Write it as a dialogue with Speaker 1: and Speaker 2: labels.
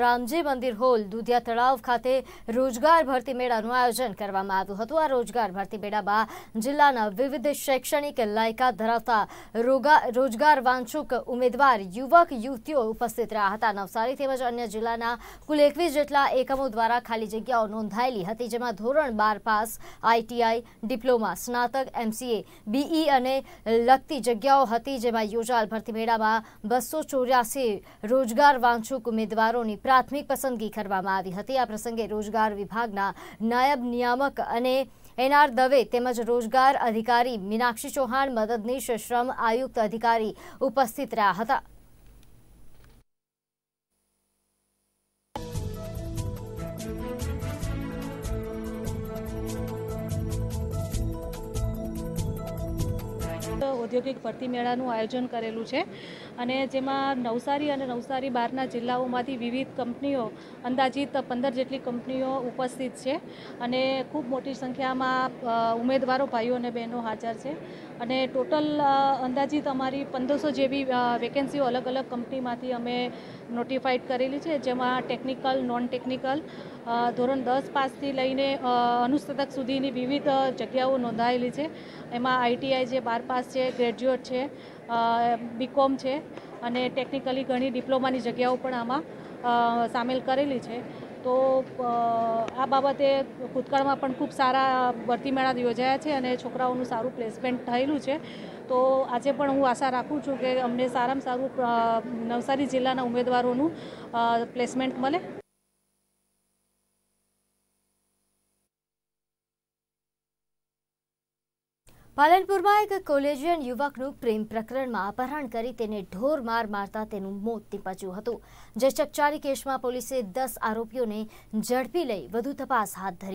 Speaker 1: રામજી મંદિર હોલ દુધિયા તળાવ ખાતે રોજગાર ભરતી મેળાનું આયોજન કરવામાં આવ્યું હતું આ રોજગાર ભરતી મેળામાં જિલ્લાના વિવિધ શૈક્ષણિક લાયકાત ધરાવતા રોજગાર વાંચુક ઉમેદવાર યુવક યુવતીઓ ઉપસ્થિત રહ્યા હતા નવસારી તેમજ અન્ય જિલ્લાના કુલ એકવીસ જેટલા એકમો દ્વારા ખાલી જગ્યાઓ નોંધાયેલી હતી જેમાં ધોરણ બાર પાસ આઈટીઆઈ ડિપ્લોમા સ્નાતક એમસીએ બીઈ અને લગતી જગ્યાઓ હતી જેમાં યોજાયેલ ભરતી મેળામાં બસો રોજગાર વાંચુક ઉમેદવારોની પ્રાથમિક પસંદગી કરવામાં આવી હતી આ પ્રસંગે રોજગાર વિભાગના નાયબ નિયામક અને એનઆર દવે તેમજ રોજગાર અધિકારી મીનાક્ષી ચૌહાણ મદદનીશ શ્રમ આયુક્ત અધિકારી ઉપસ્થિત રહ્યા હતા
Speaker 2: ઔદ્યોગિક ભરતી મેળાનું આયોજન કરેલું છે અને જેમાં નવસારી અને નવસારી બહારના જિલ્લાઓમાંથી વિવિધ કંપનીઓ અંદાજિત પંદર જેટલી કંપનીઓ ઉપસ્થિત છે અને ખૂબ મોટી સંખ્યામાં ઉમેદવારો ભાઈઓ અને બહેનો હાજર છે અને ટોટલ અંદાજિત અમારી પંદરસો જેવી વેકેન્સીઓ અલગ અલગ કંપનીમાંથી અમે નોટિફાઈડ કરેલી છે જેમાં ટેકનિકલ નોન ટેકનિકલ ધોરણ દસ પાસથી લઈને અનુસ્નાતક સુધીની વિવિધ જગ્યાઓ નોંધાયેલી છે એમાં આઈટીઆઈ જે બાર પાસ છે ગ્રેજ્યુએટ છે બીકોમ છે અને ટેકનિકલી ઘણી ડિપ્લોમાની જગ્યાઓ પણ આમાં સામેલ કરેલી છે તો આ બાબતે ભૂતકાળમાં પણ ખૂબ સારા ભરતી મેળા યોજાયા છે અને છોકરાઓનું સારું પ્લેસમેન્ટ થયેલું છે તો આજે પણ હું આશા રાખું છું કે અમને સારામાં સારું નવસારી જિલ્લાના ઉમેદવારોનું પ્લેસમેન્ટ મળે
Speaker 1: પાલનપુરમાં એક કોલેજિયન યુવકનું પ્રેમ પ્રકરણમાં અપહરણ કરી તેને ઢોર માર મારતા તેનું મોત નીપજ્યું હતું જે ચકચારી કેસમાં પોલીસે દસ આરોપીઓને ઝડપી લઈ વધુ તપાસ હાથ ધરી